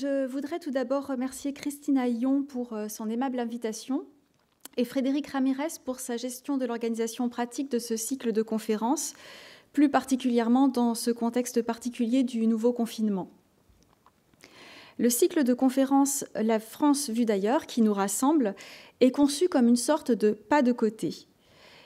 Je voudrais tout d'abord remercier Christina Aillon pour euh, son aimable invitation et Frédéric Ramirez pour sa gestion de l'organisation pratique de ce cycle de conférences, plus particulièrement dans ce contexte particulier du nouveau confinement. Le cycle de conférences La France vue d'ailleurs, qui nous rassemble, est conçu comme une sorte de pas de côté.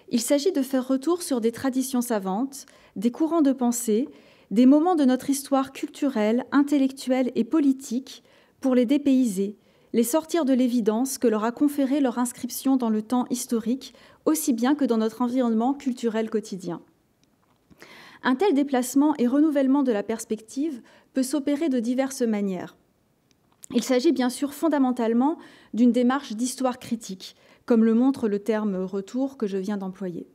Il s'agit de faire retour sur des traditions savantes, des courants de pensée, des moments de notre histoire culturelle, intellectuelle et politique pour les dépayser, les sortir de l'évidence que leur a conféré leur inscription dans le temps historique, aussi bien que dans notre environnement culturel quotidien. Un tel déplacement et renouvellement de la perspective peut s'opérer de diverses manières. Il s'agit bien sûr fondamentalement d'une démarche d'histoire critique, comme le montre le terme retour que je viens d'employer.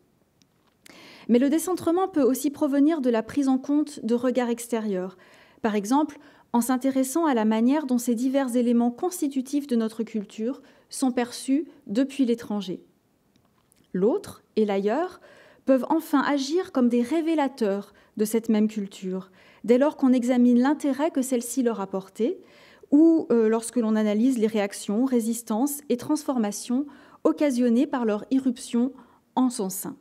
Mais le décentrement peut aussi provenir de la prise en compte de regards extérieurs. Par exemple, en s'intéressant à la manière dont ces divers éléments constitutifs de notre culture sont perçus depuis l'étranger. L'autre et l'ailleurs peuvent enfin agir comme des révélateurs de cette même culture, dès lors qu'on examine l'intérêt que celle-ci leur a porté, ou euh, lorsque l'on analyse les réactions, résistances et transformations occasionnées par leur irruption en son sein.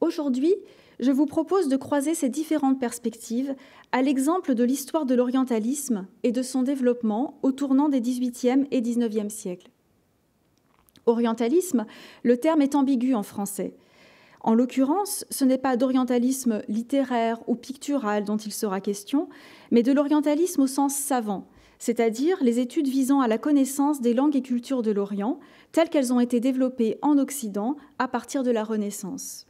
Aujourd'hui, je vous propose de croiser ces différentes perspectives à l'exemple de l'histoire de l'orientalisme et de son développement au tournant des 18 et 19e siècles. Orientalisme, le terme est ambigu en français. En l'occurrence, ce n'est pas d'orientalisme littéraire ou pictural dont il sera question, mais de l'orientalisme au sens savant, c'est-à-dire les études visant à la connaissance des langues et cultures de l'Orient, telles qu'elles ont été développées en Occident à partir de la Renaissance.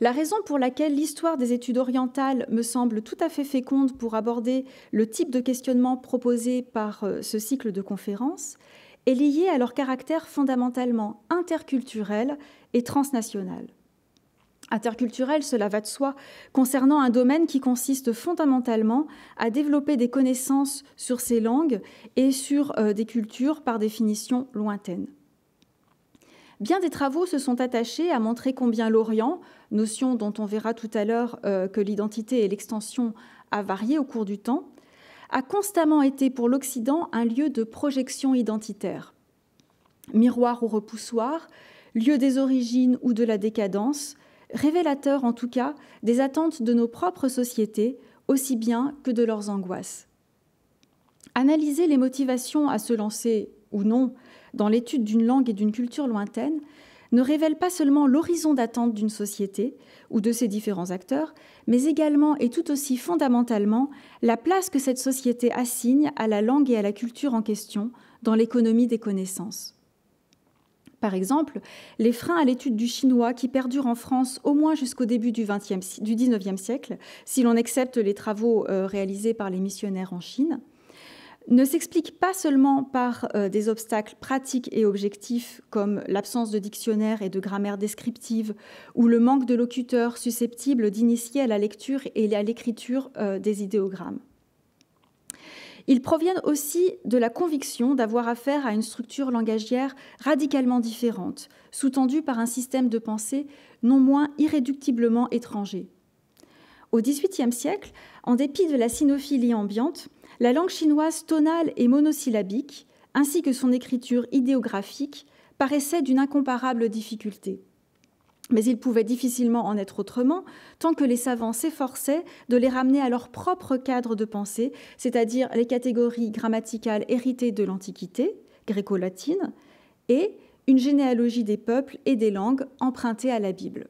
La raison pour laquelle l'histoire des études orientales me semble tout à fait féconde pour aborder le type de questionnement proposé par euh, ce cycle de conférences est liée à leur caractère fondamentalement interculturel et transnational. Interculturel, cela va de soi, concernant un domaine qui consiste fondamentalement à développer des connaissances sur ces langues et sur euh, des cultures par définition lointaines. Bien des travaux se sont attachés à montrer combien l'Orient, notion dont on verra tout à l'heure euh, que l'identité et l'extension a varié au cours du temps, a constamment été pour l'Occident un lieu de projection identitaire. Miroir ou repoussoir, lieu des origines ou de la décadence, révélateur en tout cas des attentes de nos propres sociétés, aussi bien que de leurs angoisses. Analyser les motivations à se lancer ou non dans l'étude d'une langue et d'une culture lointaine ne révèle pas seulement l'horizon d'attente d'une société ou de ses différents acteurs, mais également et tout aussi fondamentalement la place que cette société assigne à la langue et à la culture en question dans l'économie des connaissances. Par exemple, les freins à l'étude du chinois qui perdurent en France au moins jusqu'au début du, XIXe siècle, si l'on accepte les travaux euh, réalisés par les missionnaires en Chine, ne s'explique pas seulement par euh, des obstacles pratiques et objectifs comme l'absence de dictionnaire et de grammaire descriptive ou le manque de locuteurs susceptibles d'initier à la lecture et à l'écriture euh, des idéogrammes. Ils proviennent aussi de la conviction d'avoir affaire à une structure langagière radicalement différente, sous-tendue par un système de pensée non moins irréductiblement étranger. Au XVIIIe siècle, en dépit de la sinophilie ambiante, la langue chinoise tonale et monosyllabique, ainsi que son écriture idéographique, paraissaient d'une incomparable difficulté. Mais il pouvait difficilement en être autrement, tant que les savants s'efforçaient de les ramener à leur propre cadre de pensée, c'est-à-dire les catégories grammaticales héritées de l'Antiquité, gréco-latine, et une généalogie des peuples et des langues empruntées à la Bible.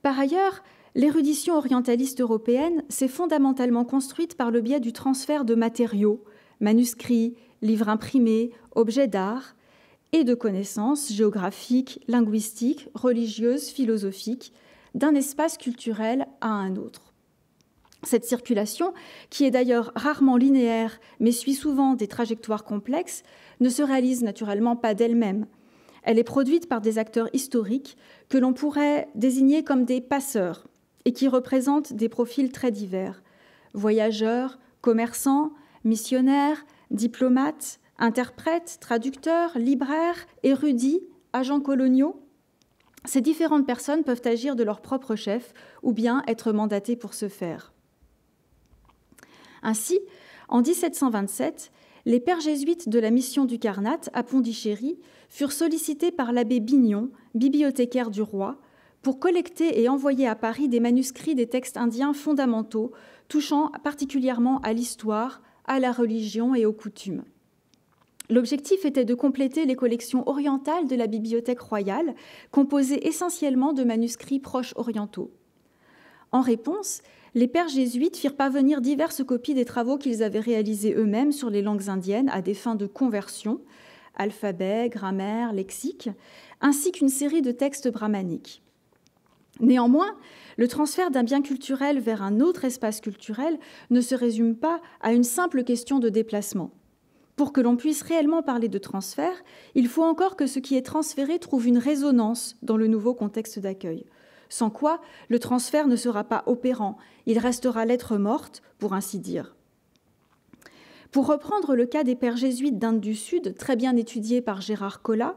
Par ailleurs, l'érudition orientaliste européenne s'est fondamentalement construite par le biais du transfert de matériaux, manuscrits, livres imprimés, objets d'art, et de connaissances géographiques, linguistiques, religieuses, philosophiques, d'un espace culturel à un autre. Cette circulation, qui est d'ailleurs rarement linéaire, mais suit souvent des trajectoires complexes, ne se réalise naturellement pas d'elle-même. Elle est produite par des acteurs historiques que l'on pourrait désigner comme des passeurs, et qui représentent des profils très divers. Voyageurs, commerçants, missionnaires, diplomates, interprètes, traducteurs, libraires, érudits, agents coloniaux. Ces différentes personnes peuvent agir de leur propre chef ou bien être mandatées pour ce faire. Ainsi, en 1727, les pères jésuites de la mission du Carnat à Pondichéry furent sollicités par l'abbé Bignon, bibliothécaire du roi, pour collecter et envoyer à Paris des manuscrits des textes indiens fondamentaux, touchant particulièrement à l'histoire, à la religion et aux coutumes. L'objectif était de compléter les collections orientales de la Bibliothèque royale, composées essentiellement de manuscrits proches orientaux. En réponse, les pères jésuites firent parvenir diverses copies des travaux qu'ils avaient réalisés eux-mêmes sur les langues indiennes à des fins de conversion, alphabet, grammaire, lexique, ainsi qu'une série de textes brahmaniques. Néanmoins, le transfert d'un bien culturel vers un autre espace culturel ne se résume pas à une simple question de déplacement. Pour que l'on puisse réellement parler de transfert, il faut encore que ce qui est transféré trouve une résonance dans le nouveau contexte d'accueil. Sans quoi, le transfert ne sera pas opérant, il restera lettre morte, pour ainsi dire. Pour reprendre le cas des pères jésuites d'Inde du Sud, très bien étudié par Gérard Collat,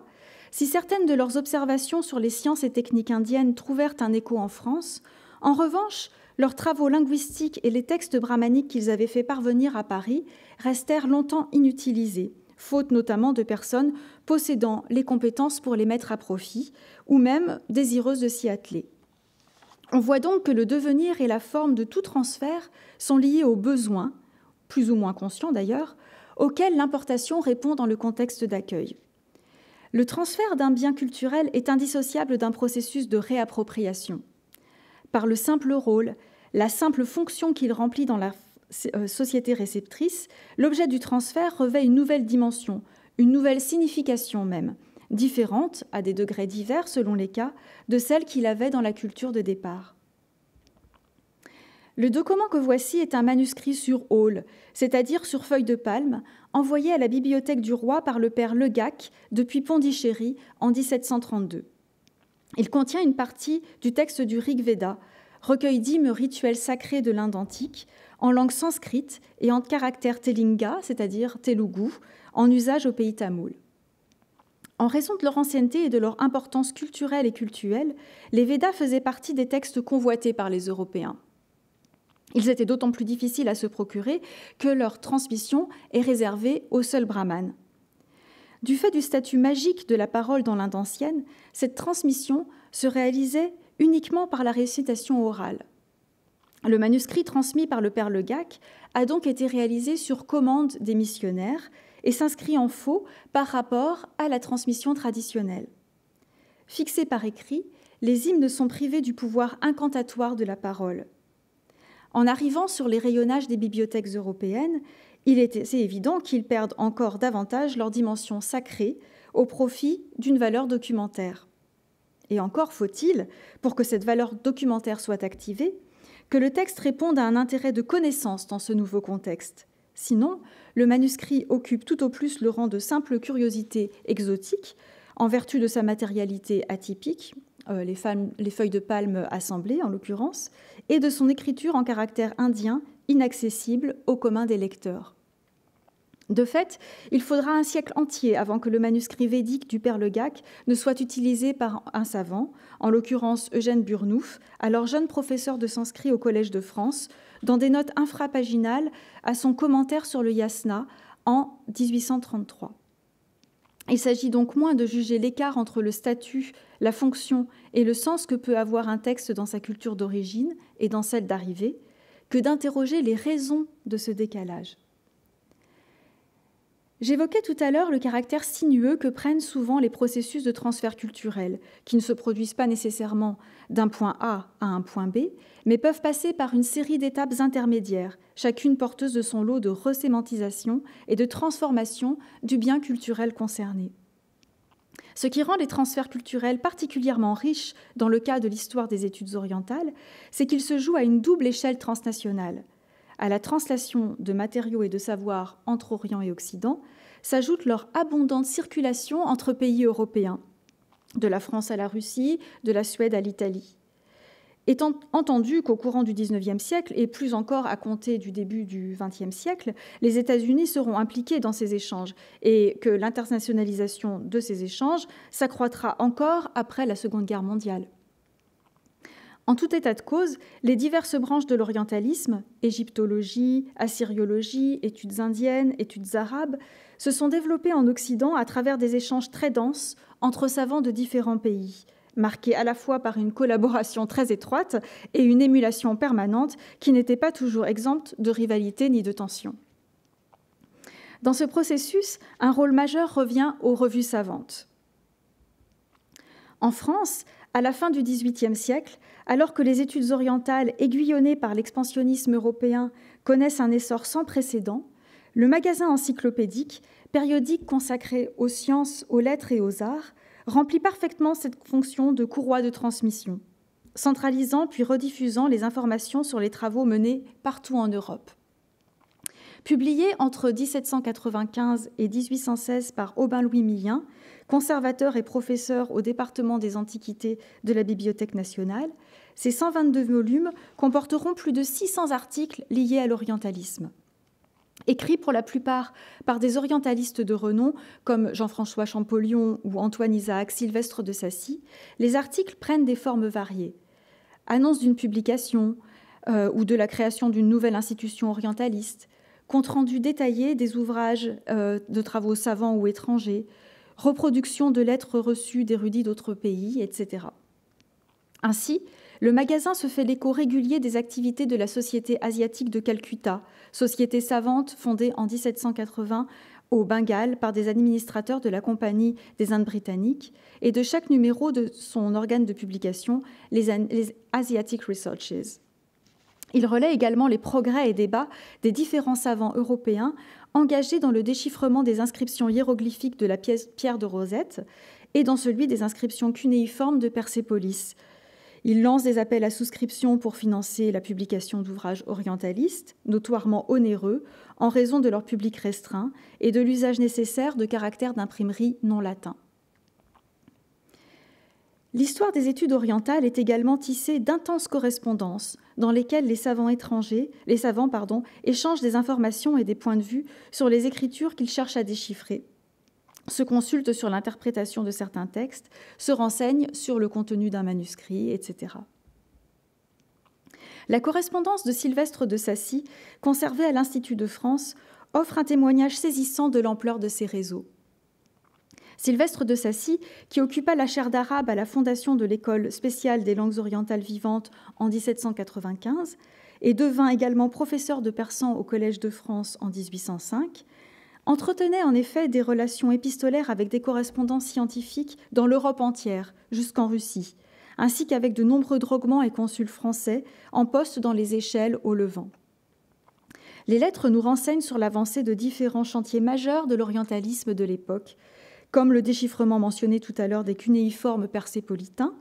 si certaines de leurs observations sur les sciences et techniques indiennes trouvèrent un écho en France, en revanche, leurs travaux linguistiques et les textes brahmaniques qu'ils avaient fait parvenir à Paris restèrent longtemps inutilisés, faute notamment de personnes possédant les compétences pour les mettre à profit, ou même désireuses de s'y atteler. On voit donc que le devenir et la forme de tout transfert sont liés aux besoins, plus ou moins conscients d'ailleurs, auxquels l'importation répond dans le contexte d'accueil. Le transfert d'un bien culturel est indissociable d'un processus de réappropriation. Par le simple rôle, la simple fonction qu'il remplit dans la euh, société réceptrice, l'objet du transfert revêt une nouvelle dimension, une nouvelle signification même, différente, à des degrés divers selon les cas, de celle qu'il avait dans la culture de départ. Le document que voici est un manuscrit sur Hall, c'est-à-dire sur feuille de palme, envoyé à la bibliothèque du roi par le père Legac depuis Pondichéry en 1732. Il contient une partie du texte du Rig Veda, recueil d'hymnes rituels sacrés de l'Inde antique, en langue sanscrite et en caractère telinga, c'est-à-dire telugu, en usage au pays tamoul. En raison de leur ancienneté et de leur importance culturelle et cultuelle, les Védas faisaient partie des textes convoités par les Européens. Ils étaient d'autant plus difficiles à se procurer que leur transmission est réservée au seul brahman. Du fait du statut magique de la parole dans l'Inde ancienne, cette transmission se réalisait uniquement par la récitation orale. Le manuscrit transmis par le père Legac a donc été réalisé sur commande des missionnaires et s'inscrit en faux par rapport à la transmission traditionnelle. Fixés par écrit, les hymnes sont privés du pouvoir incantatoire de la parole. En arrivant sur les rayonnages des bibliothèques européennes, il évident qu'ils perdent encore davantage leur dimension sacrée au profit d'une valeur documentaire. Et encore faut-il, pour que cette valeur documentaire soit activée, que le texte réponde à un intérêt de connaissance dans ce nouveau contexte. Sinon, le manuscrit occupe tout au plus le rang de simple curiosité exotique, en vertu de sa matérialité atypique, euh, les, feuilles de palme assemblées en l'occurrence, et de son écriture en caractère indien inaccessible au commun des lecteurs. De fait, il faudra un siècle entier avant que le manuscrit védique du père Legac ne soit utilisé par un savant, en l'occurrence Eugène Burnouf, alors jeune professeur de sanskrit au Collège de France, dans des notes infrapaginales à son commentaire sur le yasna en 1833. Il s'agit donc moins de juger l'écart entre le statut la fonction et le sens que peut avoir un texte dans sa culture d'origine et dans celle d'arrivée, que d'interroger les raisons de ce décalage. J'évoquais tout à l'heure le caractère sinueux que prennent souvent les processus de transfert culturel, qui ne se produisent pas nécessairement d'un point A à un point B, mais peuvent passer par une série d'étapes intermédiaires, chacune porteuse de son lot de resémantisation et de transformation du bien culturel concerné. Ce qui rend les transferts culturels particulièrement riches dans le cas de l'histoire des études orientales, c'est qu'ils se jouent à une double échelle transnationale. À la translation de matériaux et de savoirs entre Orient et Occident s'ajoute leur abondante circulation entre pays européens, de la France à la Russie, de la Suède à l'Italie. Étant entendu qu'au courant du XIXe siècle, et plus encore à compter du début du XXe siècle, les États-Unis seront impliqués dans ces échanges et que l'internationalisation de ces échanges s'accroîtra encore après la Seconde Guerre mondiale. En tout état de cause, les diverses branches de l'orientalisme, égyptologie, assyriologie, études indiennes, études arabes, se sont développées en Occident à travers des échanges très denses entre savants de différents pays, marquée à la fois par une collaboration très étroite et une émulation permanente qui n'était pas toujours exempte de rivalité ni de tension. Dans ce processus, un rôle majeur revient aux revues savantes. En France, à la fin du XVIIIe siècle, alors que les études orientales aiguillonnées par l'expansionnisme européen connaissent un essor sans précédent, le magasin encyclopédique, périodique consacré aux sciences, aux lettres et aux arts, remplit parfaitement cette fonction de courroie de transmission, centralisant puis rediffusant les informations sur les travaux menés partout en Europe. Publié entre 1795 et 1816 par Aubin-Louis Millien, conservateur et professeur au département des Antiquités de la Bibliothèque nationale, ces 122 volumes comporteront plus de 600 articles liés à l'orientalisme écrits pour la plupart par des orientalistes de renom comme Jean-François Champollion ou Antoine Isaac Sylvestre de Sassy, les articles prennent des formes variées. Annonce d'une publication euh, ou de la création d'une nouvelle institution orientaliste, compte-rendu détaillé des ouvrages euh, de travaux savants ou étrangers, reproduction de lettres reçues d'érudits d'autres pays, etc. Ainsi, le magasin se fait l'écho régulier des activités de la Société asiatique de Calcutta, société savante fondée en 1780 au Bengale par des administrateurs de la Compagnie des Indes britanniques, et de chaque numéro de son organe de publication, les, Asiatic Researches. Il relaie également les progrès et débats des différents savants européens engagés dans le déchiffrement des inscriptions hiéroglyphiques de la pierre de Rosette et dans celui des inscriptions cunéiformes de Persépolis, il lance des appels à souscription pour financer la publication d'ouvrages orientalistes, notoirement onéreux, en raison de leur public restreint et de l'usage nécessaire de caractères d'imprimerie non latins. L'histoire des études orientales est également tissée d'intenses correspondances dans lesquelles les savants étrangers, les savants pardon, échangent des informations et des points de vue sur les écritures qu'ils cherchent à déchiffrer se consulte sur l'interprétation de certains textes, se renseigne sur le contenu d'un manuscrit, etc. La correspondance de Sylvestre de Sassy, conservée à l'Institut de France, offre un témoignage saisissant de l'ampleur de ses réseaux. Sylvestre de Sassy, qui occupa la chaire d'arabe à la fondation de l'école spéciale des langues orientales vivantes en 1795 et devint également professeur de persan au Collège de France en 1805, entretenait en effet des relations épistolaires avec des correspondants scientifiques dans l'Europe entière, jusqu'en Russie, ainsi qu'avec de nombreux droguements et consuls français en poste dans les échelles au Levant. Les lettres nous renseignent sur l'avancée de différents chantiers majeurs de l'orientalisme de l'époque, comme le déchiffrement mentionné tout à l'heure des cunéiformes persépolitains,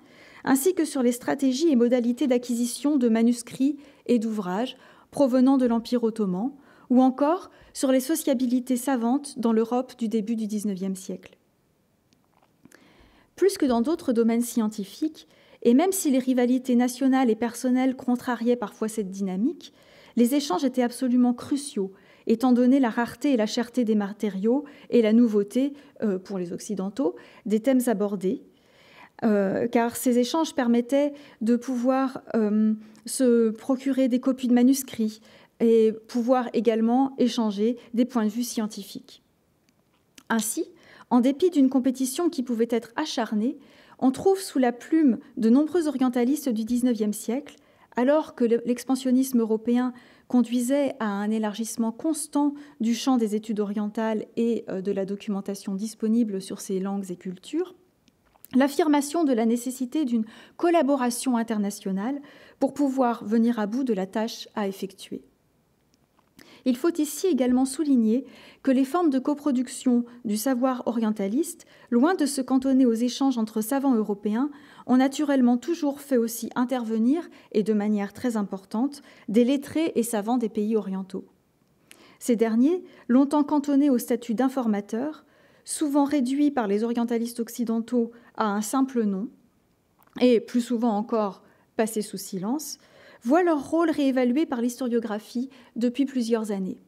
ainsi que sur les stratégies et modalités d'acquisition de manuscrits et d'ouvrages provenant de l'Empire ottoman, ou encore sur les sociabilités savantes dans l'Europe du début du XIXe siècle. Plus que dans d'autres domaines scientifiques, et même si les rivalités nationales et personnelles contrariaient parfois cette dynamique, les échanges étaient absolument cruciaux, étant donné la rareté et la cherté des matériaux et la nouveauté, euh, pour les Occidentaux, des thèmes abordés, euh, car ces échanges permettaient de pouvoir euh, se procurer des copies de manuscrits, et pouvoir également échanger des points de vue scientifiques. Ainsi, en dépit d'une compétition qui pouvait être acharnée, on trouve sous la plume de nombreux orientalistes du XIXe siècle, alors que l'expansionnisme européen conduisait à un élargissement constant du champ des études orientales et euh, de la documentation disponible sur ces langues et cultures, l'affirmation de la nécessité d'une collaboration internationale pour pouvoir venir à bout de la tâche à effectuer. Il faut ici également souligner que les formes de coproduction du savoir orientaliste, loin de se cantonner aux échanges entre savants européens, ont naturellement toujours fait aussi intervenir, et de manière très importante, des lettrés et savants des pays orientaux. Ces derniers, longtemps cantonnés au statut d'informateurs, souvent réduits par les orientalistes occidentaux à un simple nom, et plus souvent encore passés sous silence, voient leur rôle réévalué par l'historiographie depuis plusieurs années.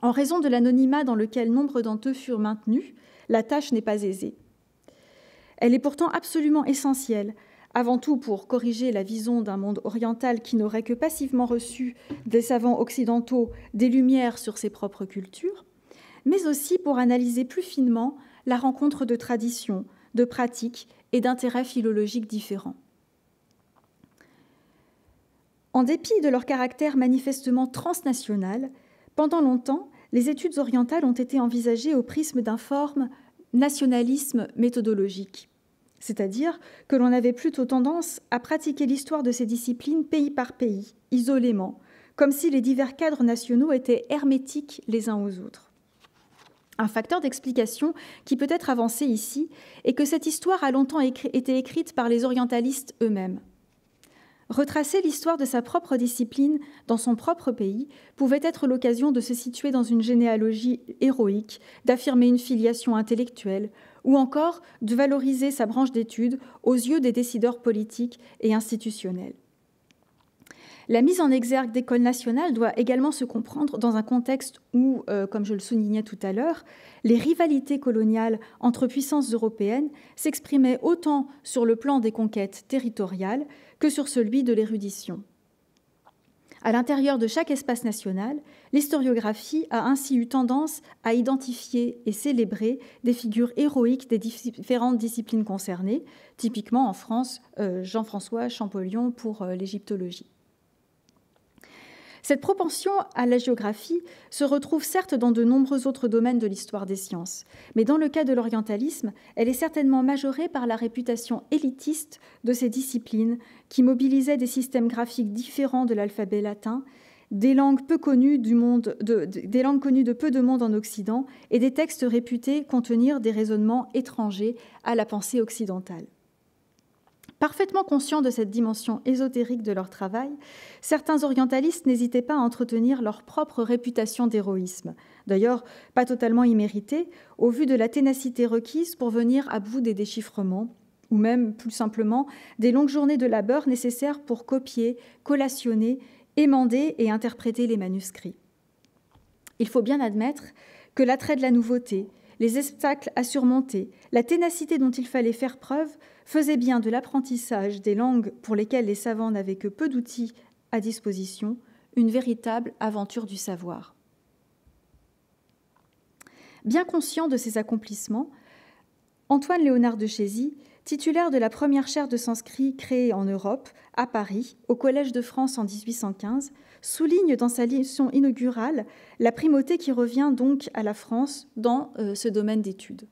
En raison de l'anonymat dans lequel nombre d'entre eux furent maintenus, la tâche n'est pas aisée. Elle est pourtant absolument essentielle, avant tout pour corriger la vision d'un monde oriental qui n'aurait que passivement reçu des savants occidentaux des lumières sur ses propres cultures, mais aussi pour analyser plus finement la rencontre de traditions, de pratiques et d'intérêts philologiques différents. En dépit de leur caractère manifestement transnational, pendant longtemps, les études orientales ont été envisagées au prisme d'un forme nationalisme méthodologique, c'est-à-dire que l'on avait plutôt tendance à pratiquer l'histoire de ces disciplines pays par pays, isolément, comme si les divers cadres nationaux étaient hermétiques les uns aux autres. Un facteur d'explication qui peut être avancé ici est que cette histoire a longtemps été écrite par les orientalistes eux-mêmes. Retracer l'histoire de sa propre discipline dans son propre pays pouvait être l'occasion de se situer dans une généalogie héroïque, d'affirmer une filiation intellectuelle, ou encore de valoriser sa branche d'études aux yeux des décideurs politiques et institutionnels. La mise en exergue d'écoles nationales doit également se comprendre dans un contexte où, euh, comme je le soulignais tout à l'heure, les rivalités coloniales entre puissances européennes s'exprimaient autant sur le plan des conquêtes territoriales que sur celui de l'érudition. À l'intérieur de chaque espace national, l'historiographie a ainsi eu tendance à identifier et célébrer des figures héroïques des différentes disciplines concernées, typiquement en France, euh, Jean-François Champollion pour euh, l'égyptologie. Cette propension à la géographie se retrouve certes dans de nombreux autres domaines de l'histoire des sciences, mais dans le cas de l'orientalisme, elle est certainement majorée par la réputation élitiste de ces disciplines qui mobilisaient des systèmes graphiques différents de l'alphabet latin, des langues peu connues des langues connues de peu de monde en Occident et des textes réputés contenir des raisonnements étrangers à la pensée occidentale. Parfaitement conscients de cette dimension ésotérique de leur travail, certains orientalistes n'hésitaient pas à entretenir leur propre réputation d'héroïsme, d'ailleurs pas totalement imméritée au vu de la ténacité requise pour venir à bout des déchiffrements ou même plus simplement des longues journées de labeur nécessaires pour copier, collationner, émander et interpréter les manuscrits. Il faut bien admettre que l'attrait de la nouveauté, les obstacles à surmonter, la ténacité dont il fallait faire preuve faisaient bien de l'apprentissage des langues pour lesquelles les savants n'avaient que peu d'outils à disposition une véritable aventure du savoir. Bien conscient de ses accomplissements, Antoine Léonard de Chézy titulaire de la première chaire de sanskrit créée en Europe, à Paris, au Collège de France en 1815, souligne dans sa leçon inaugurale la primauté qui revient donc à la France dans euh, ce domaine d'études.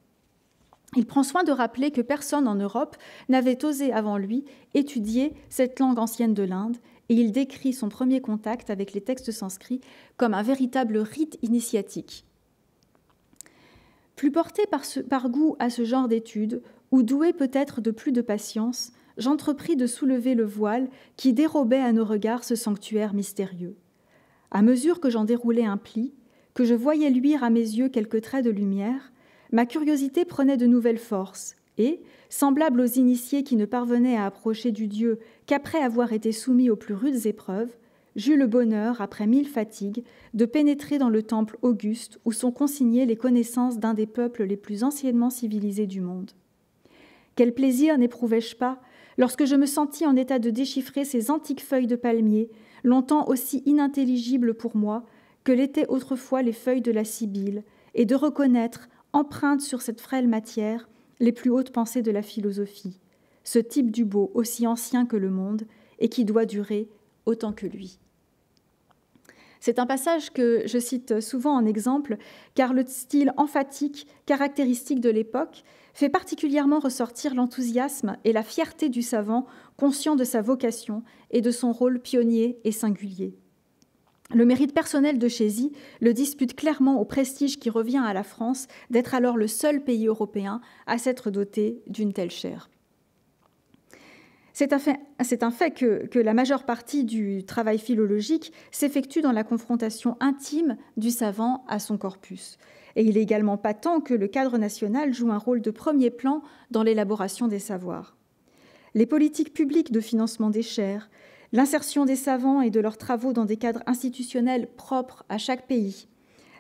Il prend soin de rappeler que personne en Europe n'avait osé avant lui étudier cette langue ancienne de l'Inde, et il décrit son premier contact avec les textes sanscrits comme un véritable rite initiatique. Plus porté par, par goût à ce genre d'études, ou doué peut-être de plus de patience, j'entrepris de soulever le voile qui dérobait à nos regards ce sanctuaire mystérieux. À mesure que j'en déroulais un pli, que je voyais luire à mes yeux quelques traits de lumière, ma curiosité prenait de nouvelles forces, et, semblable aux initiés qui ne parvenaient à approcher du Dieu qu'après avoir été soumis aux plus rudes épreuves, j'eus le bonheur, après mille fatigues, de pénétrer dans le temple auguste où sont consignées les connaissances d'un des peuples les plus anciennement civilisés du monde. Quel plaisir n'éprouvais-je pas lorsque je me sentis en état de déchiffrer ces antiques feuilles de palmier, longtemps aussi inintelligibles pour moi que l'étaient autrefois les feuilles de la Sibylle, et de reconnaître, empreintes sur cette frêle matière, les plus hautes pensées de la philosophie, ce type du beau aussi ancien que le monde et qui doit durer autant que lui. C'est un passage que je cite souvent en exemple, car le style emphatique, caractéristique de l'époque, fait particulièrement ressortir l'enthousiasme et la fierté du savant conscient de sa vocation et de son rôle pionnier et singulier. Le mérite personnel de Chézy le dispute clairement au prestige qui revient à la France d'être alors le seul pays européen à s'être doté d'une telle chaire. C'est un fait, que, la majeure partie du travail philologique s'effectue dans la confrontation intime du savant à son corpus. Et il est également pas patent que le cadre national joue un rôle de premier plan dans l'élaboration des savoirs. Les politiques publiques de financement des chaires, l'insertion des savants et de leurs travaux dans des cadres institutionnels propres à chaque pays,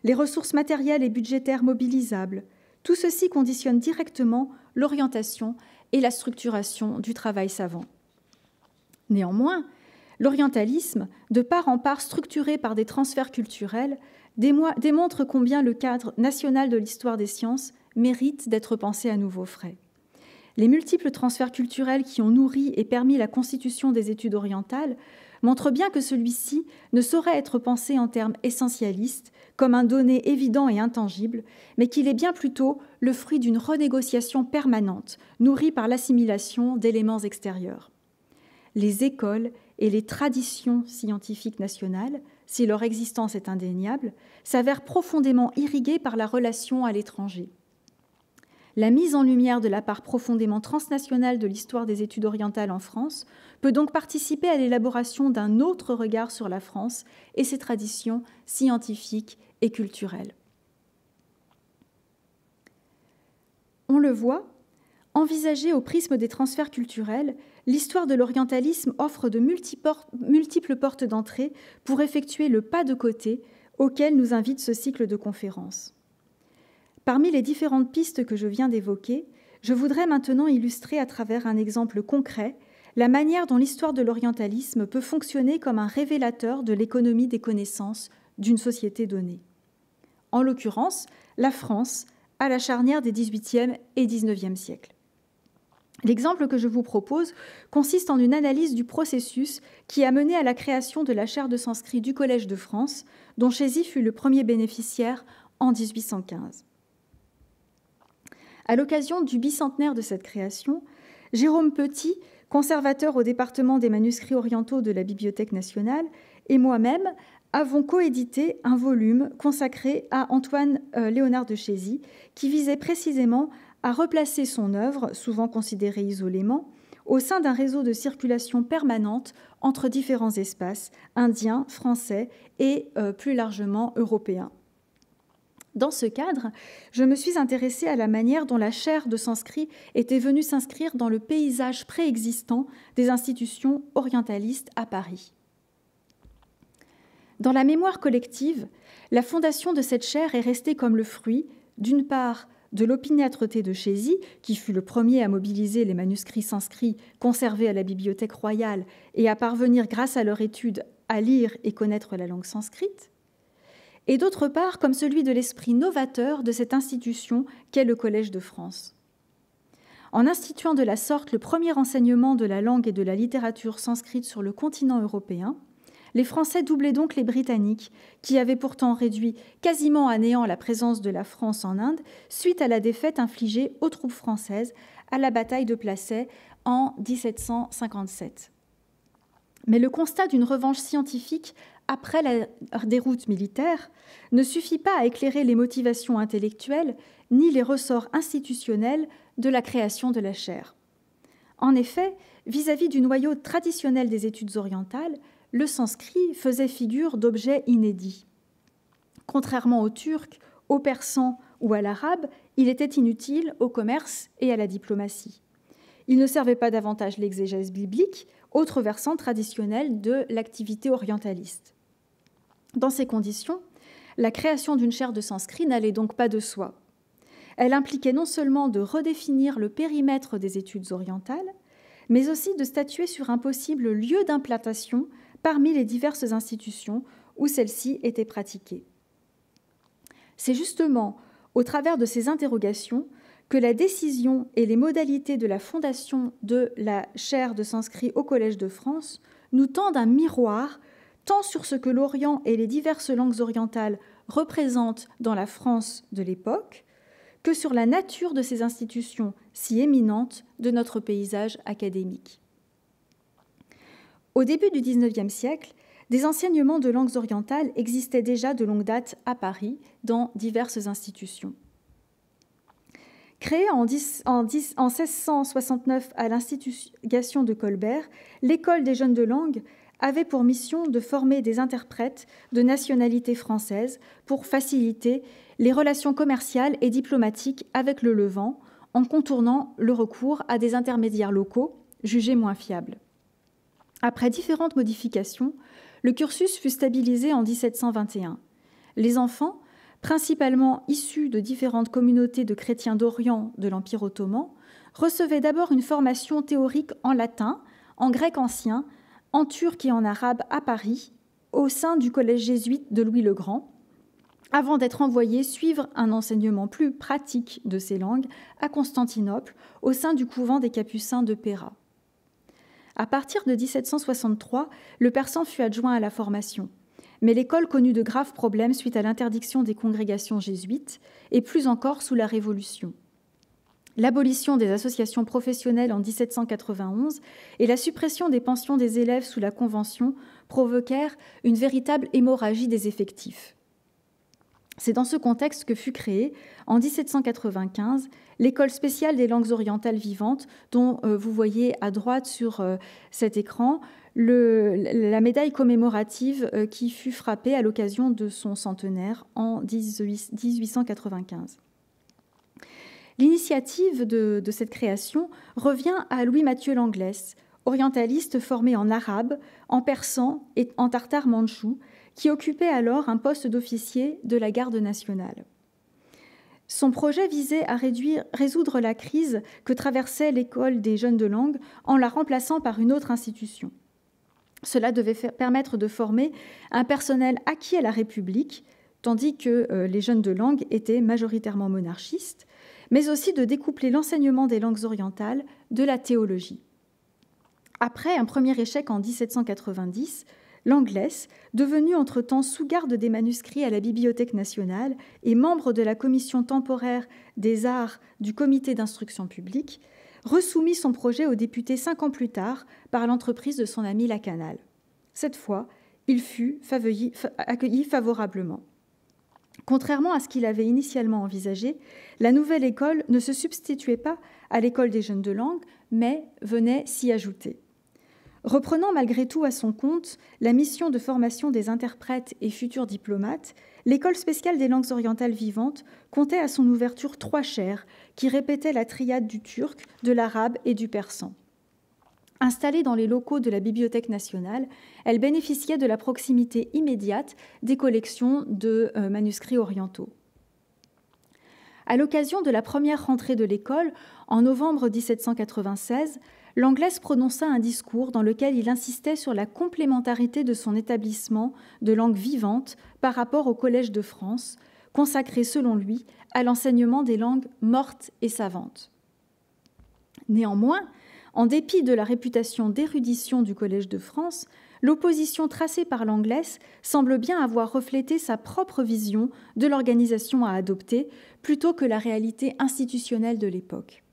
les ressources matérielles et budgétaires mobilisables, tout ceci conditionne directement l'orientation et la structuration du travail savant. Néanmoins, l'orientalisme, de part en part structuré par des transferts culturels, démontre combien le cadre national de l'histoire des sciences mérite d'être pensé à nouveau frais. Les multiples transferts culturels qui ont nourri et permis la constitution des études orientales montrent bien que celui-ci ne saurait être pensé en termes essentialistes, comme un donné évident et intangible, mais qu'il est bien plutôt le fruit d'une renégociation permanente, nourrie par l'assimilation d'éléments extérieurs. Les écoles et les traditions scientifiques nationales si leur existence est indéniable, s'avère profondément irriguée par la relation à l'étranger. La mise en lumière de la part profondément transnationale de l'histoire des études orientales en France peut donc participer à l'élaboration d'un autre regard sur la France et ses traditions scientifiques et culturelles. On le voit, envisagé au prisme des transferts culturels, l'histoire de l'orientalisme offre de multiples portes d'entrée pour effectuer le pas de côté auquel nous invite ce cycle de conférences. Parmi les différentes pistes que je viens d'évoquer, je voudrais maintenant illustrer à travers un exemple concret la manière dont l'histoire de l'orientalisme peut fonctionner comme un révélateur de l'économie des connaissances d'une société donnée. En l'occurrence, la France à la charnière des 18e et 19e siècles. L'exemple que je vous propose consiste en une analyse du processus qui a mené à la création de la chaire de sanskrit du Collège de France, dont Chézy fut le premier bénéficiaire en 1815. À l'occasion du bicentenaire de cette création, Jérôme Petit, conservateur au département des manuscrits orientaux de la Bibliothèque nationale, et moi-même avons coédité un volume consacré à Antoine euh, Léonard de Chézy qui visait précisément à replacer son œuvre, souvent considérée isolément, au sein d'un réseau de circulation permanente entre différents espaces indiens, français et euh, plus largement européens. Dans ce cadre, je me suis intéressée à la manière dont la chaire de sanskrit était venue s'inscrire dans le paysage préexistant des institutions orientalistes à Paris. Dans la mémoire collective, la fondation de cette chaire est restée comme le fruit, d'une part, de l'opiniâtreté de Chézy, qui fut le premier à mobiliser les manuscrits sanscrits conservés à la Bibliothèque royale et à parvenir, grâce à leur étude, à lire et connaître la langue sanscrite, et d'autre part comme celui de l'esprit novateur de cette institution qu'est le Collège de France. En instituant de la sorte le premier enseignement de la langue et de la littérature sanscrite sur le continent européen, les Français doublaient donc les Britanniques, qui avaient pourtant réduit quasiment à néant la présence de la France en Inde suite à la défaite infligée aux troupes françaises à la bataille de Placé en 1757. Mais le constat d'une revanche scientifique après la déroute militaire ne suffit pas à éclairer les motivations intellectuelles ni les ressorts institutionnels de la création de la chaire. En effet, vis à -vis du noyau traditionnel des études orientales, le sanskrit faisait figure d'objet inédit. Contrairement aux turc, aux Persans ou à l'Arabe, il était inutile au commerce et à la diplomatie. Il ne servait pas davantage l'exégèse biblique, autre versant traditionnel de l'activité orientaliste. Dans ces conditions, la création d'une chaire de sanskrit n'allait donc pas de soi. Elle impliquait non seulement de redéfinir le périmètre des études orientales, mais aussi de statuer sur un possible lieu d'implantation parmi les diverses institutions où celle-ci était pratiquée. C'est justement au travers de ces interrogations que la décision et les modalités de la fondation de la chaire de sanskrit au Collège de France nous tendent un miroir tant sur ce que l'Orient et les diverses langues orientales représentent dans la France de l'époque que sur la nature de ces institutions si éminentes de notre paysage académique. Au début du XIXe siècle, des enseignements de langues orientales existaient déjà de longue date à Paris, dans diverses institutions. Créée en, 1669 à l'institution de Colbert, l'école des jeunes de langue avait pour mission de former des interprètes de nationalité française pour faciliter les relations commerciales et diplomatiques avec le Levant en contournant le recours à des intermédiaires locaux jugés moins fiables. Après différentes modifications, le cursus fut stabilisé en 1721. Les enfants, principalement issus de différentes communautés de chrétiens d'Orient de l'Empire ottoman, recevaient d'abord une formation théorique en latin, en grec ancien, en turc et en arabe à Paris, au sein du collège jésuite de Louis le Grand, avant d'être envoyés suivre un enseignement plus pratique de ces langues à Constantinople, au sein du couvent des Capucins de Péra. À partir de 1763, le persan fut adjoint à la formation. Mais l'école connut de graves problèmes suite à l'interdiction des congrégations jésuites et plus encore sous la Révolution. L'abolition des associations professionnelles en 1791 et la suppression des pensions des élèves sous la Convention provoquèrent une véritable hémorragie des effectifs. C'est dans ce contexte que fut créée, en 1795, l'école spéciale des langues orientales vivantes, dont euh, vous voyez à droite sur euh, cet écran la médaille commémorative euh, qui fut frappée à l'occasion de son centenaire en 1895. L'initiative de, cette création revient à Louis-Mathieu Langlès, orientaliste formé en arabe, en persan et en tartare mandchou, qui occupait alors un poste d'officier de la garde nationale. Son projet visait à résoudre la crise que traversait l'école des jeunes de langue en la remplaçant par une autre institution. Cela devait permettre de former un personnel acquis à la République, tandis que euh, les jeunes de langue étaient majoritairement monarchistes, mais aussi de découpler l'enseignement des langues orientales de la théologie. Après un premier échec en 1790, L'anglaise, devenu entre-temps sous-garde des manuscrits à la Bibliothèque nationale et membre de la commission temporaire des arts du comité d'instruction publique, ressoumit son projet aux députés cinq ans plus tard par l'entreprise de son ami Lacanal. Cette fois, il fut accueilli favorablement. Contrairement à ce qu'il avait initialement envisagé, la nouvelle école ne se substituait pas à l'école des jeunes de langue, mais venait s'y ajouter. Reprenant malgré tout à son compte la mission de formation des interprètes et futurs diplomates, l'école spéciale des langues orientales vivantes comptait à son ouverture trois chaires qui répétaient la triade du turc, de l'arabe et du persan. Installée dans les locaux de la Bibliothèque nationale, elle bénéficiait de la proximité immédiate des collections de euh, manuscrits orientaux. À l'occasion de la première rentrée de l'école, en novembre 1796, l'Anglaise prononça un discours dans lequel il insistait sur la complémentarité de son établissement de langue vivante par rapport au Collège de France, consacré selon lui à l'enseignement des langues mortes et savantes. Néanmoins, en dépit de la réputation d'érudition du Collège de France, l'opposition tracée par l'anglaise semble bien avoir reflété sa propre vision de l'organisation à adopter plutôt que la réalité institutionnelle de l'époque.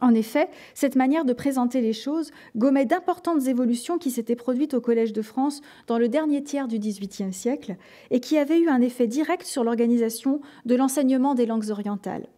En effet, cette manière de présenter les choses gommait d'importantes évolutions qui s'étaient produites au Collège de France dans le dernier tiers du XVIIIe siècle et qui avaient eu un effet direct sur l'organisation de l'enseignement des langues orientales.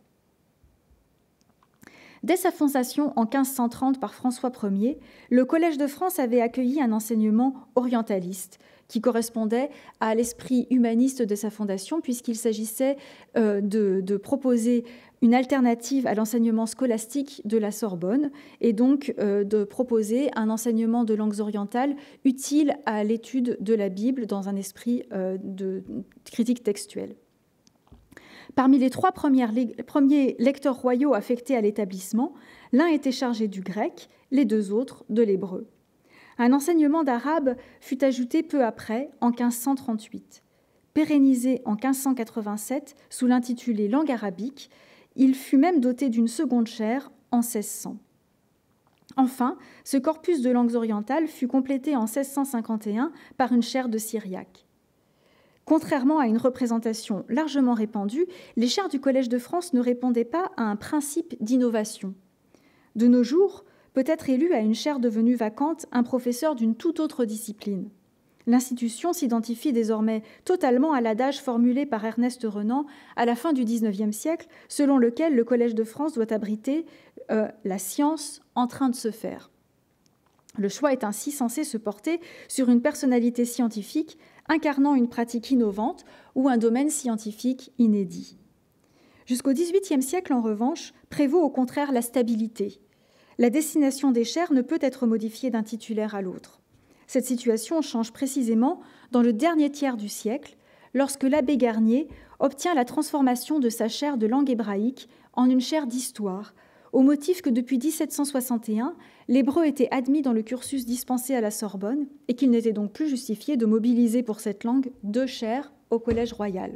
Dès sa fondation en 1530 par François Ier, le Collège de France avait accueilli un enseignement orientaliste qui correspondait à l'esprit humaniste de sa fondation, puisqu'il s'agissait euh, de, proposer une alternative à l'enseignement scolastique de la Sorbonne, et donc euh, de proposer un enseignement de langues orientales utile à l'étude de la Bible dans un esprit euh, de critique textuelle. Parmi les trois premiers lecteurs royaux affectés à l'établissement, l'un était chargé du grec, les deux autres de l'hébreu. Un enseignement d'arabe fut ajouté peu après, en 1538. Pérennisé en 1587 sous l'intitulé Langue arabique, il fut même doté d'une seconde chaire en 1600. Enfin, ce corpus de langues orientales fut complété en 1651 par une chaire de syriaque. Contrairement à une représentation largement répandue, les chaires du Collège de France ne répondaient pas à un principe d'innovation. De nos jours, peut être élu à une chaire devenue vacante un professeur d'une toute autre discipline. L'institution s'identifie désormais totalement à l'adage formulé par Ernest Renan à la fin du XIXe siècle, selon lequel le Collège de France doit abriter euh, la science en train de se faire. Le choix est ainsi censé se porter sur une personnalité scientifique incarnant une pratique innovante ou un domaine scientifique inédit. Jusqu'au XVIIIe siècle, en revanche, prévaut au contraire la stabilité. La destination des chaires ne peut être modifiée d'un titulaire à l'autre. Cette situation change précisément dans le dernier tiers du siècle, lorsque l'abbé Garnier obtient la transformation de sa chaire de langue hébraïque en une chaire d'histoire, au motif que depuis 1761, l'hébreu était admis dans le cursus dispensé à la Sorbonne et qu'il n'était donc plus justifié de mobiliser pour cette langue deux chaires au Collège royal.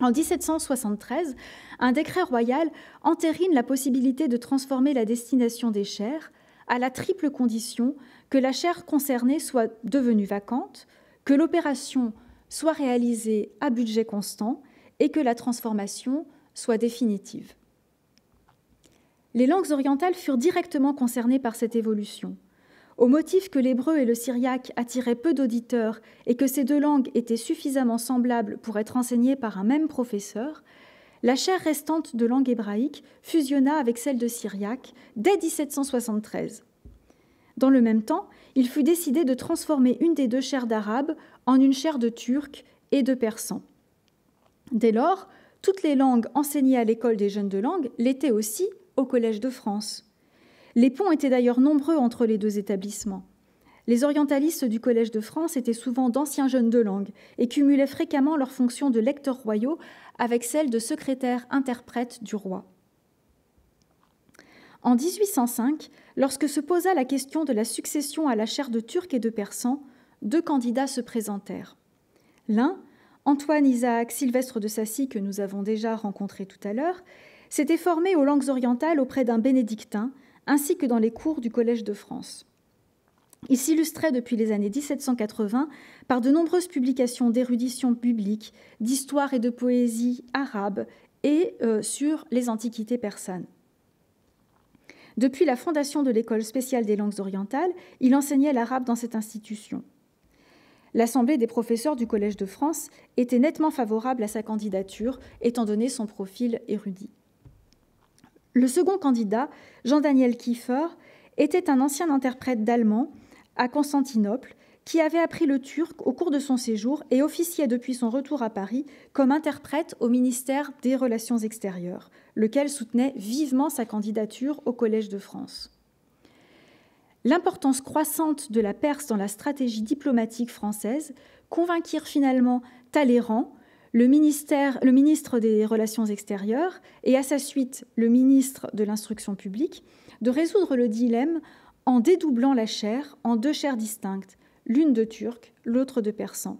En 1773, un décret royal entérine la possibilité de transformer la destination des chaires à la triple condition que la chaire concernée soit devenue vacante, que l'opération soit réalisée à budget constant et que la transformation soit définitive les langues orientales furent directement concernées par cette évolution. Au motif que l'hébreu et le syriaque attiraient peu d'auditeurs et que ces deux langues étaient suffisamment semblables pour être enseignées par un même professeur, la chaire restante de langue hébraïque fusionna avec celle de syriaque dès 1773. Dans le même temps, il fut décidé de transformer une des deux chaires d'arabe en une chaire de turc et de persan. Dès lors, toutes les langues enseignées à l'école des jeunes de langue l'étaient aussi, au Collège de France. Les ponts étaient d'ailleurs nombreux entre les deux établissements. Les orientalistes du Collège de France étaient souvent d'anciens jeunes de langue et cumulaient fréquemment leurs fonctions de lecteurs royaux avec celles de secrétaire-interprète du roi. En 1805, lorsque se posa la question de la succession à la chaire de Turc et de Persan, deux candidats se présentèrent. L'un, Antoine Isaac Sylvestre de Sassy, que nous avons déjà rencontré tout à l'heure, s'était formé aux langues orientales auprès d'un bénédictin, ainsi que dans les cours du Collège de France. Il s'illustrait depuis les années 1780 par de nombreuses publications d'érudition publique, d'histoire et de poésie arabe et euh, sur les antiquités persanes. Depuis la fondation de l'École spéciale des langues orientales, il enseignait l'arabe dans cette institution. L'Assemblée des professeurs du Collège de France était nettement favorable à sa candidature, étant donné son profil érudit. Le second candidat, Jean-Daniel Kieffer, était un ancien interprète d'allemand à Constantinople qui avait appris le turc au cours de son séjour et officiait depuis son retour à Paris comme interprète au ministère des Relations extérieures, lequel soutenait vivement sa candidature au Collège de France. L'importance croissante de la Perse dans la stratégie diplomatique française convainquirent finalement Talleyrand le, ministre des Relations extérieures et à sa suite le ministre de l'Instruction publique de résoudre le dilemme en dédoublant la chaire en deux chaires distinctes, l'une de turc, l'autre de persan.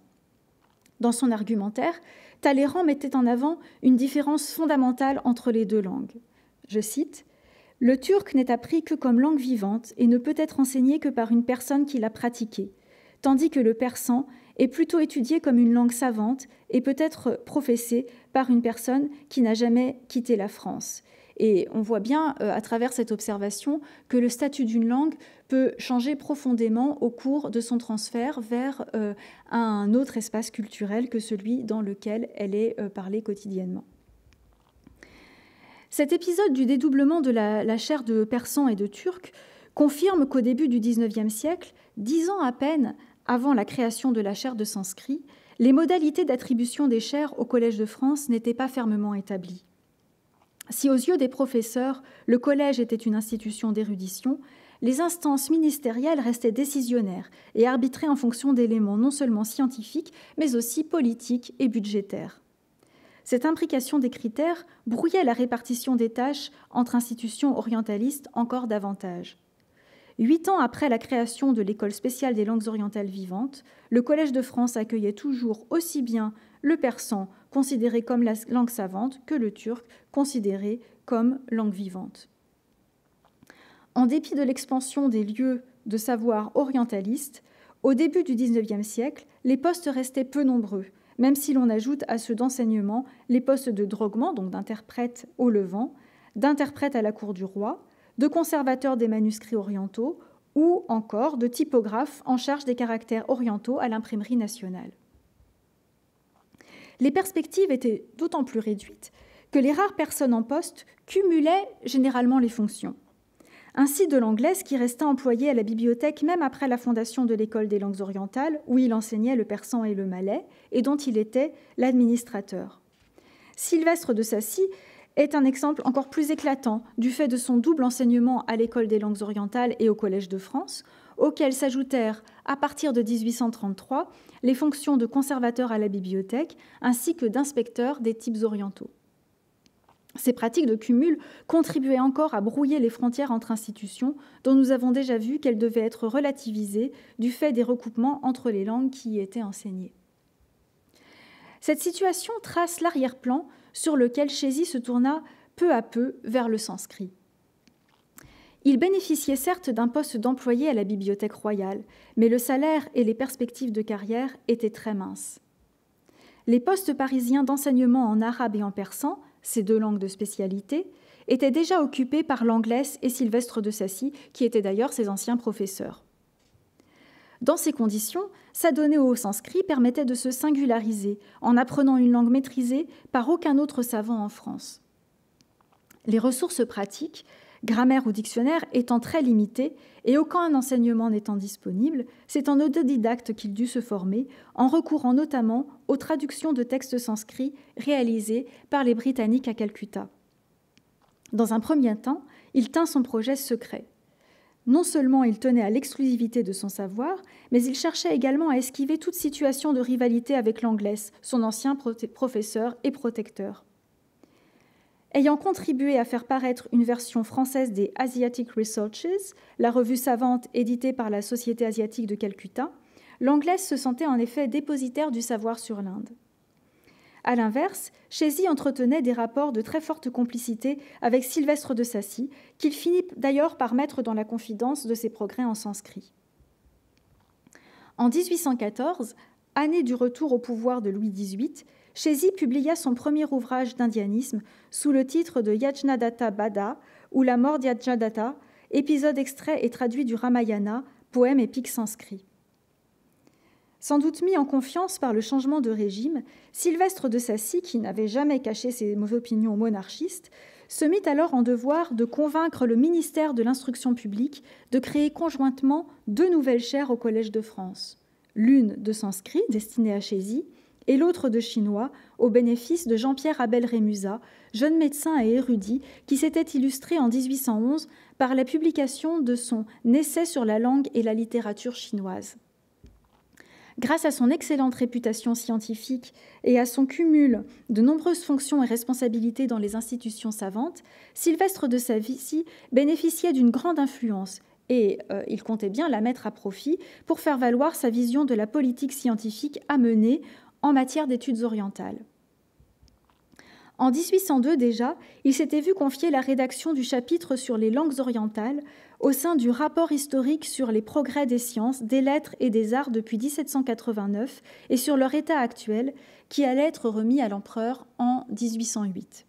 Dans son argumentaire, Talleyrand mettait en avant une différence fondamentale entre les deux langues. Je cite Le turc n'est appris que comme langue vivante et ne peut être enseigné que par une personne qui l'a pratiqué, tandis que le persan est plutôt étudiée comme une langue savante et peut être professée par une personne qui n'a jamais quitté la France. Et on voit bien euh, à travers cette observation que le statut d'une langue peut changer profondément au cours de son transfert vers euh, un autre espace culturel que celui dans lequel elle est euh, parlée quotidiennement. Cet épisode du dédoublement de la, chair de persan et de turc confirme qu'au début du XIXe siècle, dix ans à peine avant la création de la chaire de sanskrit, les modalités d'attribution des chaires au Collège de France n'étaient pas fermement établies. Si aux yeux des professeurs, le Collège était une institution d'érudition, les instances ministérielles restaient décisionnaires et arbitraient en fonction d'éléments non seulement scientifiques, mais aussi politiques et budgétaires. Cette imbrication des critères brouillait la répartition des tâches entre institutions orientalistes encore davantage. Huit ans après la création de l'École spéciale des langues orientales vivantes, le Collège de France accueillait toujours aussi bien le persan, considéré comme la langue savante, que le turc, considéré comme langue vivante. En dépit de l'expansion des lieux de savoir orientalistes, au début du XIXe siècle, les postes restaient peu nombreux, même si l'on ajoute à ceux d'enseignement les postes de droguement, donc d'interprète au Levant, d'interprète à la cour du roi, de conservateurs des manuscrits orientaux ou encore de typographes en charge des caractères orientaux à l'imprimerie nationale. Les perspectives étaient d'autant plus réduites que les rares personnes en poste cumulaient généralement les fonctions. Ainsi de l'anglaise qui resta employé à la bibliothèque même après la fondation de l'école des langues orientales, où il enseignait le persan et le malais, et dont il était l'administrateur. Sylvestre de Sassy est un exemple encore plus éclatant du fait de son double enseignement à l'école des langues orientales et au Collège de France, auquel s'ajoutèrent, à partir de 1833, les fonctions de conservateur à la bibliothèque ainsi que d'inspecteur des types orientaux. Ces pratiques de cumul contribuaient encore à brouiller les frontières entre institutions dont nous avons déjà vu qu'elles devaient être relativisées du fait des recoupements entre les langues qui y étaient enseignées. Cette situation trace l'arrière-plan sur lequel Chézy se tourna peu à peu vers le sanskrit. Il bénéficiait certes d'un poste d'employé à la Bibliothèque royale, mais le salaire et les perspectives de carrière étaient très minces. Les postes parisiens d'enseignement en arabe et en persan, ces deux langues de spécialité, étaient déjà occupés par l'anglaise et Sylvestre de Sassy, qui étaient d'ailleurs ses anciens professeurs. Dans ces conditions, sa donnée au sanskrit permettait de se singulariser en apprenant une langue maîtrisée par aucun autre savant en France. Les ressources pratiques, grammaire ou dictionnaire, étant très limitées et aucun enseignement n'étant disponible, c'est en autodidacte qu'il dut se former, en recourant notamment aux traductions de textes sanscrits réalisées par les Britanniques à Calcutta. Dans un premier temps, il tint son projet secret. Non seulement il tenait à l'exclusivité de son savoir, mais il cherchait également à esquiver toute situation de rivalité avec l'anglaise, son ancien professeur et protecteur. Ayant contribué à faire paraître une version française des Asiatic Researches, la revue savante éditée par la Société asiatique de Calcutta, l'anglaise se sentait en effet dépositaire du savoir sur l'Inde. A l'inverse, Chézy entretenait des rapports de très forte complicité avec Sylvestre de Sassy, qu'il finit d'ailleurs par mettre dans la confidence de ses progrès en sanskrit. En 1814, année du retour au pouvoir de Louis XVIII, Chézy publia son premier ouvrage d'indianisme sous le titre de Yajnadatta Bada ou La mort d'Yajnadatta, épisode extrait et traduit du Ramayana, poème épique sanskrit. Sans doute mis en confiance par le changement de régime, Sylvestre de Sassy, qui n'avait jamais caché ses mauvaises opinions monarchistes, se mit alors en devoir de convaincre le ministère de l'Instruction publique de créer conjointement deux nouvelles chaires au Collège de France, l'une de sanskrit destinée à Chézy et l'autre de chinois au bénéfice de Jean-Pierre Abel Rémusat, jeune médecin et érudit qui s'était illustré en 1811 par la publication de son Essai sur la langue et la littérature chinoise. Grâce à son excellente réputation scientifique et à son cumul de nombreuses fonctions et responsabilités dans les institutions savantes, Sylvestre de Savici bénéficiait d'une grande influence et euh, il comptait bien la mettre à profit pour faire valoir sa vision de la politique scientifique à mener en matière d'études orientales. En 1802 déjà, il s'était vu confier la rédaction du chapitre sur les langues orientales au sein du rapport historique sur les progrès des sciences, des lettres et des arts depuis 1789 et sur leur état actuel, qui allait être remis à l'empereur en 1808.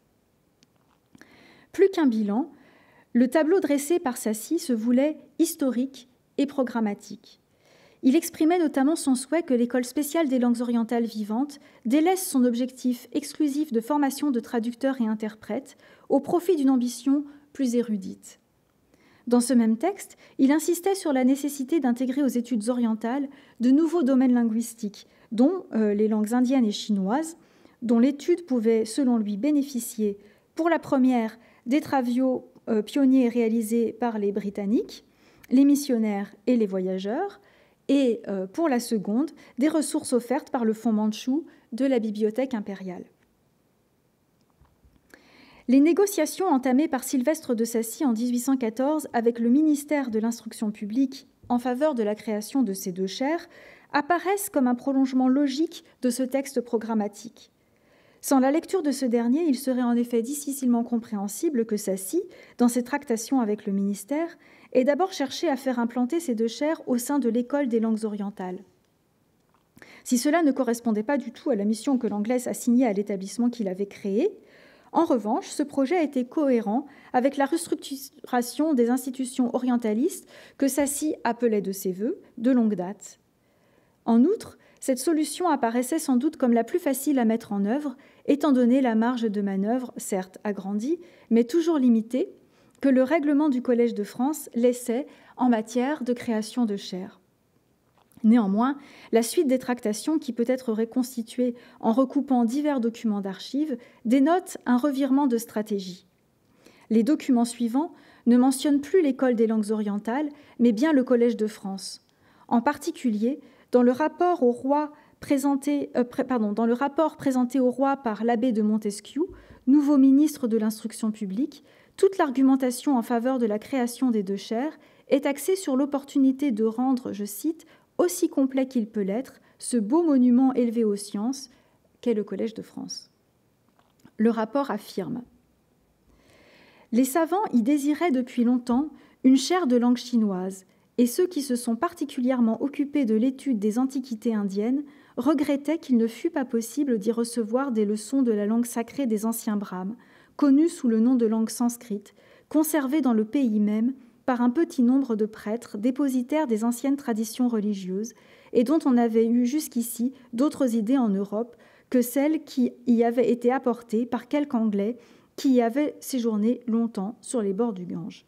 Plus qu'un bilan, le tableau dressé par Sassy se voulait historique et programmatique. Il exprimait notamment son souhait que l'école spéciale des langues orientales vivantes délaisse son objectif exclusif de formation de traducteurs et interprètes au profit d'une ambition plus érudite. Dans ce même texte, il insistait sur la nécessité d'intégrer aux études orientales de nouveaux domaines linguistiques, dont euh, les langues indiennes et chinoises, dont l'étude pouvait, selon lui, bénéficier pour la première des travaux euh, pionniers réalisés par les Britanniques, les missionnaires et les voyageurs, et euh, pour la seconde, des ressources offertes par le Fonds Mandchou de la Bibliothèque impériale. Les négociations entamées par Sylvestre de Sassy en 1814 avec le ministère de l'Instruction publique en faveur de la création de ces deux chaires apparaissent comme un prolongement logique de ce texte programmatique. Sans la lecture de ce dernier, il serait en effet difficilement compréhensible que Sassy, dans ses tractations avec le ministère, et d'abord chercher à faire implanter ces deux chaires au sein de l'école des langues orientales. Si cela ne correspondait pas du tout à la mission que l'Anglaise assignait à l'établissement qu'il avait créé, en revanche, ce projet était cohérent avec la restructuration des institutions orientalistes que Sassy appelait de ses voeux de longue date. En outre, cette solution apparaissait sans doute comme la plus facile à mettre en œuvre, étant donné la marge de manœuvre, certes agrandie, mais toujours limitée, que le règlement du Collège de France laissait en matière de création de chaires. Néanmoins, la suite des tractations, qui peut être reconstituée en recoupant divers documents d'archives, dénote un revirement de stratégie. Les documents suivants ne mentionnent plus l'école des langues orientales, mais bien le Collège de France. En particulier, dans le rapport au roi présenté, euh, dans le rapport présenté au roi par l'abbé de Montesquieu, nouveau ministre de l'instruction publique, toute l'argumentation en faveur de la création des deux chaires est axée sur l'opportunité de rendre, je cite, aussi complet qu'il peut l'être, ce beau monument élevé aux sciences qu'est le Collège de France. Le rapport affirme Les savants y désiraient depuis longtemps une chaire de langue chinoise, et ceux qui se sont particulièrement occupés de l'étude des antiquités indiennes regrettaient qu'il ne fût pas possible d'y recevoir des leçons de la langue sacrée des anciens Brahmes, connue sous le nom de langue sanscrite, conservée dans le pays même par un petit nombre de prêtres dépositaires des anciennes traditions religieuses et dont on avait eu jusqu'ici d'autres idées en Europe que celles qui y avaient été apportées par quelques Anglais qui y avaient séjourné longtemps sur les bords du Gange.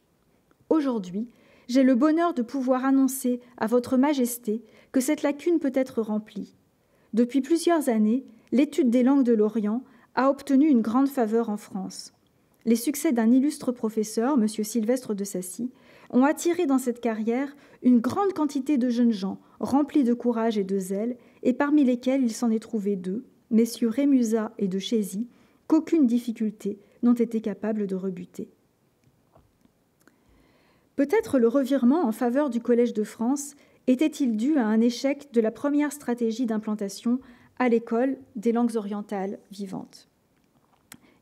Aujourd'hui, j'ai le bonheur de pouvoir annoncer à Votre Majesté que cette lacune peut être remplie. Depuis plusieurs années, l'étude des langues de l'Orient a obtenu une grande faveur en France. Les succès d'un illustre professeur, M. Sylvestre de Sassy, ont attiré dans cette carrière une grande quantité de jeunes gens remplis de courage et de zèle, et parmi lesquels il s'en est trouvé deux, messieurs Rémusat et de Chézy, qu'aucune difficulté n'ont été capables de rebuter. Peut-être le revirement en faveur du Collège de France était-il dû à un échec de la première stratégie d'implantation à l'école des langues orientales vivantes.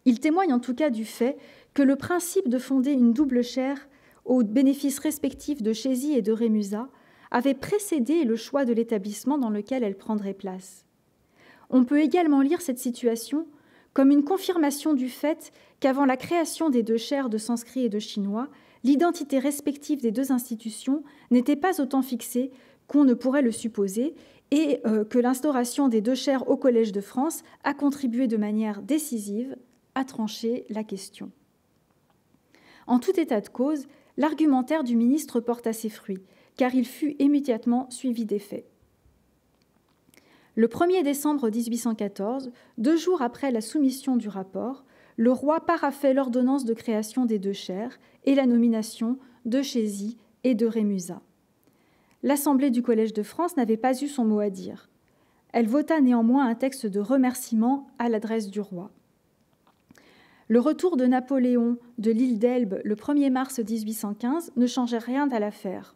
Il témoigne en tout cas du fait que le principe de fonder une double chaire aux bénéfices respectifs de Chézy et de Rémusa avait précédé le choix de l'établissement dans lequel elle prendrait place. On peut également lire cette situation comme une confirmation du fait qu'avant la création des deux chaires de sanskrit et de chinois, l'identité respective des deux institutions n'était pas autant fixée qu'on ne pourrait le supposer et euh, que l'instauration des deux chaires au Collège de France a contribué de manière décisive à trancher la question. En tout état de cause, l'argumentaire du ministre porte à ses fruits, car il fut immédiatement suivi des faits. Le 1er décembre 1814, deux jours après la soumission du rapport, le roi parafait l'ordonnance de création des deux chaires et la nomination de Chézy et de Rémusat l'Assemblée du Collège de France n'avait pas eu son mot à dire. Elle vota néanmoins un texte de remerciement à l'adresse du roi. Le retour de Napoléon de l'île d'Elbe le 1er mars 1815 ne changeait rien à l'affaire.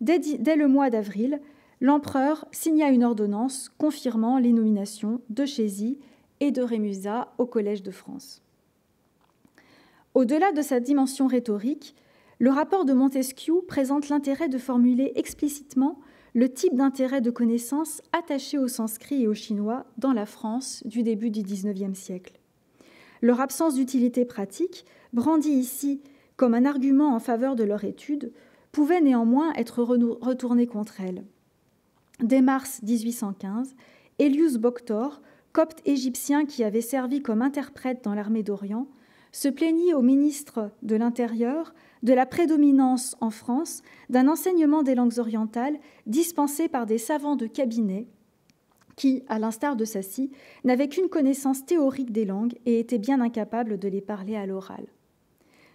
Dès, le mois d'avril, l'empereur signa une ordonnance confirmant les nominations de Chézy et de Rémusat au Collège de France. Au-delà de sa dimension rhétorique, le rapport de Montesquieu présente l'intérêt de formuler explicitement le type d'intérêt de connaissance attaché aux sanscrits et aux chinois dans la France du début du XIXe siècle. Leur absence d'utilité pratique, brandie ici comme un argument en faveur de leur étude, pouvait néanmoins être retournée contre elle. Dès mars 1815, Elius Boctor, copte égyptien qui avait servi comme interprète dans l'armée d'Orient, se plaignit au ministre de l'Intérieur de la prédominance en France d'un enseignement des langues orientales dispensé par des savants de cabinet qui, à l'instar de Sassy, n'avaient qu'une connaissance théorique des langues et étaient bien incapables de les parler à l'oral.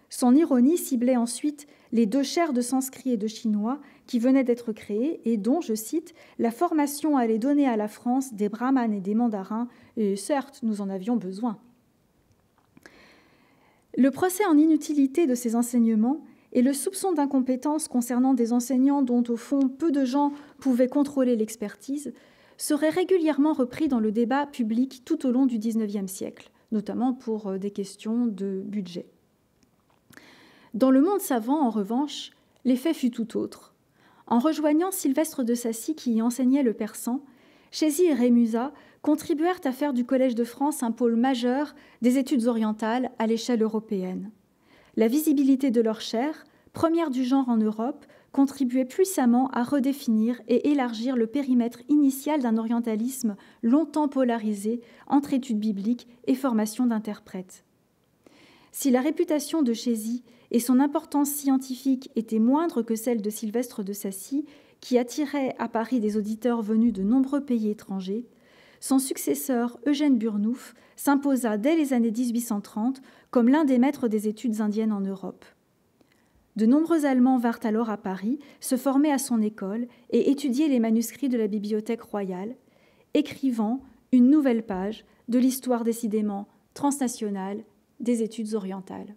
Son ironie ciblait ensuite les deux chaires de sanskrit et de chinois qui venaient d'être créées et dont, je cite, la formation allait donner à la France des brahmanes et des mandarins, et certes, nous en avions besoin. Le procès en inutilité de ces enseignements et le soupçon d'incompétence concernant des enseignants dont au fond peu de gens pouvaient contrôler l'expertise seraient régulièrement repris dans le débat public tout au long du XIXe siècle, notamment pour euh, des questions de budget. Dans le monde savant, en revanche, l'effet fut tout autre. En rejoignant Sylvestre de Sassy qui y enseignait le persan, Chézy et Rémusat contribuèrent à faire du Collège de France un pôle majeur des études orientales à l'échelle européenne. La visibilité de leur chaire, première du genre en Europe, contribuait puissamment à redéfinir et élargir le périmètre initial d'un orientalisme longtemps polarisé entre études bibliques et formation d'interprètes. Si la réputation de Chézy et son importance scientifique étaient moindres que celle de Sylvestre de Sassy, qui attirait à Paris des auditeurs venus de nombreux pays étrangers, son successeur Eugène Burnouf s'imposa dès les années 1830 comme l'un des maîtres des études indiennes en Europe. De nombreux Allemands vinrent alors à Paris, se former à son école et étudier les manuscrits de la Bibliothèque royale, écrivant une nouvelle page de l'histoire décidément transnationale des études orientales.